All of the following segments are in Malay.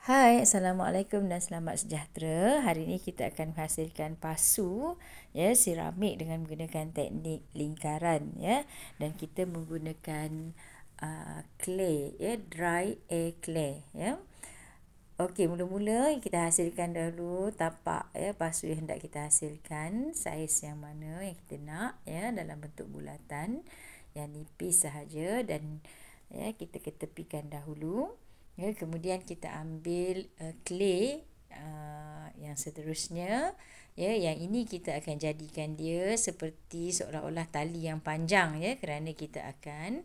Hai, Assalamualaikum dan selamat sejahtera. Hari ini kita akan hasilkan pasu ya seramik dengan menggunakan teknik lingkaran ya dan kita menggunakan uh, clay ya dry air clay ya. Okey, mula-mula kita hasilkan dulu tapak ya pasu yang hendak kita hasilkan, saiz yang mana yang kita nak ya dalam bentuk bulatan yang nipis sahaja dan ya kita ketepikan dahulu ya, kemudian kita ambil uh, clay uh, yang seterusnya ya yang ini kita akan jadikan dia seperti seolah-olah tali yang panjang ya kerana kita akan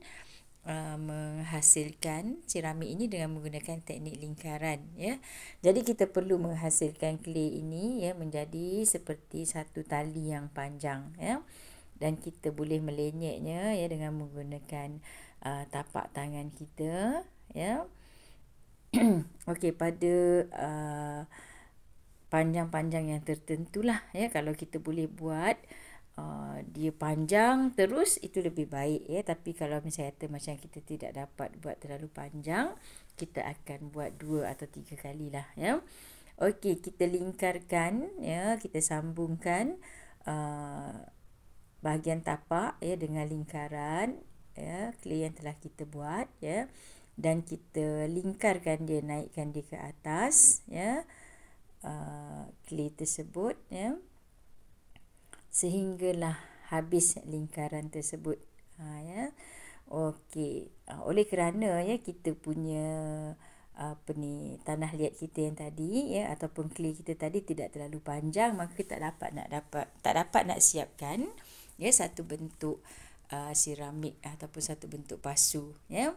Uh, menghasilkan ceramik ini dengan menggunakan teknik lingkaran ya. Jadi kita perlu menghasilkan clay ini ya menjadi seperti satu tali yang panjang ya. Dan kita boleh melenyeknya ya dengan menggunakan uh, tapak tangan kita ya. okey pada uh, panjang-panjang yang tertentulah ya kalau kita boleh buat uh, dia panjang terus itu lebih baik ya tapi kalau misalnya kata macam kita tidak dapat buat terlalu panjang kita akan buat dua atau tiga kali lah ya okey kita lingkarkan ya kita sambungkan uh, bahagian tapak ya dengan lingkaran ya clay yang telah kita buat ya dan kita lingkarkan dia naikkan dia ke atas ya uh, clay tersebut ya sehinggalah habis lingkaran tersebut ha ya okey ah, oleh kerana ya kita punya apa ni tanah liat kita yang tadi ya ataupun clay kita tadi tidak terlalu panjang maka kita tak dapat nak dapat tak dapat nak siapkan ya satu bentuk uh, siramik ataupun satu bentuk pasu ya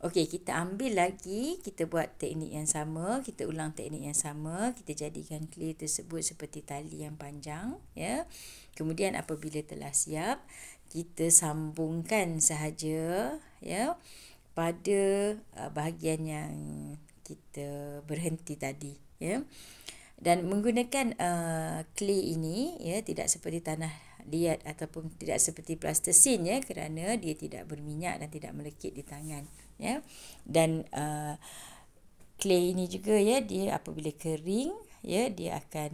Okey, kita ambil lagi, kita buat teknik yang sama, kita ulang teknik yang sama, kita jadikan clear tersebut seperti tali yang panjang, ya. Kemudian apabila telah siap, kita sambungkan sahaja, ya, pada uh, bahagian yang kita berhenti tadi, ya. Dan menggunakan uh, clay ini, ya, tidak seperti tanah diet ataupun tidak seperti plastisin ya kerana dia tidak berminyak dan tidak melekit di tangan ya dan uh, clay ini juga ya dia apabila kering ya dia akan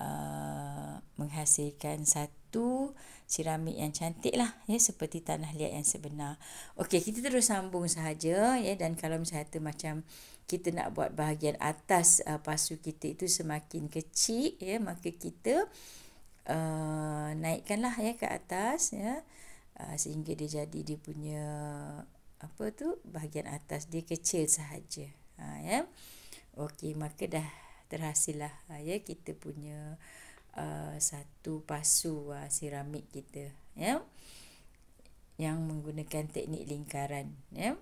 uh, menghasilkan satu siramik yang cantik lah ya seperti tanah liat yang sebenar okey kita terus sambung sahaja ya dan kalau misalnya tu macam kita nak buat bahagian atas uh, pasu kita itu semakin kecil ya maka kita uh, Uh, naikkanlah ya ke atas ya uh, sehingga dia jadi dia punya apa tu bahagian atas dia kecil sahaja ha ya okey maka dah terhasil lah ha, ya kita punya uh, satu pasu uh, ha, siramik kita ya yang menggunakan teknik lingkaran ya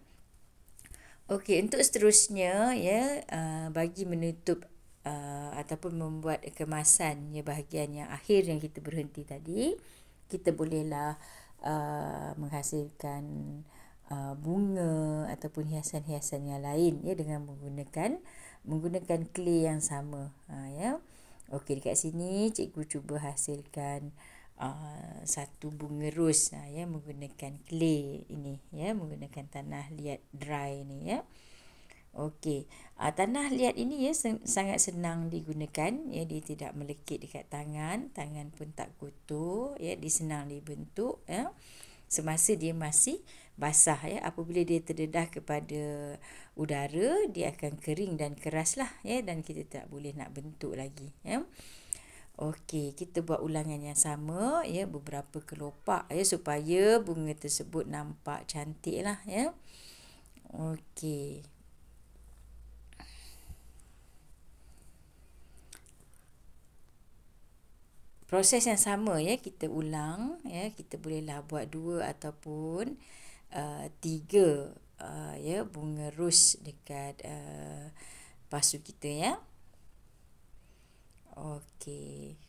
okey untuk seterusnya ya uh, bagi menutup uh, ataupun membuat kemasan ya bahagian yang akhir yang kita berhenti tadi kita bolehlah uh, menghasilkan uh, bunga ataupun hiasan-hiasan yang lain ya dengan menggunakan menggunakan clay yang sama uh, ya okey dekat sini cikgu cuba hasilkan Uh, satu bunga rose uh, ya menggunakan clay ini ya menggunakan tanah liat dry ini ya Okey, uh, tanah liat ini ya sen- sangat senang digunakan. Ya, dia tidak melekit dekat tangan, tangan pun tak kotor, ya, dia senang dibentuk, ya. Semasa dia masih basah ya, apabila dia terdedah kepada udara, dia akan kering dan keraslah ya dan kita tak boleh nak bentuk lagi, ya. Okey, kita buat ulangan yang sama ya beberapa kelopak ya supaya bunga tersebut nampak cantiklah ya. Okey. proses yang sama ya kita ulang ya kita bolehlah buat dua ataupun uh, tiga uh, ya bunga rus dekat uh, pasu kita ya okey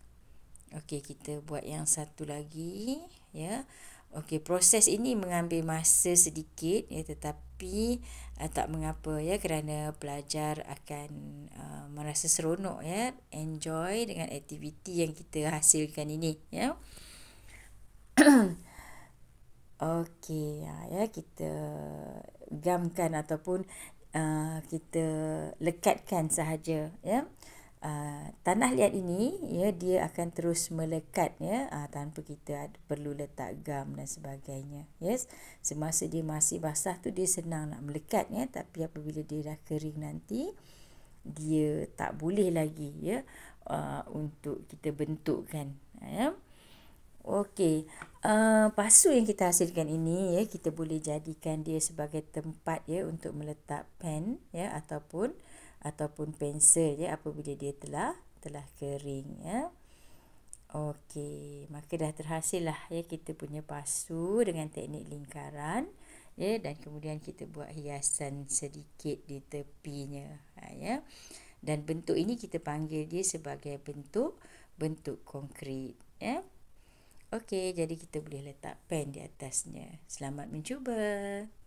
okey kita buat yang satu lagi ya Okey, proses ini mengambil masa sedikit ya tetapi uh, tak mengapa ya kerana pelajar akan uh, merasa seronok ya, enjoy dengan aktiviti yang kita hasilkan ini ya. Okey, ya, ya kita gamkan ataupun uh, kita lekatkan sahaja ya. Uh, tanah liat ini ya dia akan terus melekat ya uh, ah, tanpa kita perlu letak gam dan sebagainya yes semasa dia masih basah tu dia senang nak melekat ya tapi apabila dia dah kering nanti dia tak boleh lagi ya uh, untuk kita bentukkan ya okey uh, pasu yang kita hasilkan ini ya kita boleh jadikan dia sebagai tempat ya untuk meletak pen ya ataupun uh, ataupun pensel ya apabila dia telah telah kering ya. Okey, maka dah terhasil lah ya kita punya pasu dengan teknik lingkaran ya dan kemudian kita buat hiasan sedikit di tepinya ha, ya. Dan bentuk ini kita panggil dia sebagai bentuk bentuk konkrit ya. Okey, jadi kita boleh letak pen di atasnya. Selamat mencuba.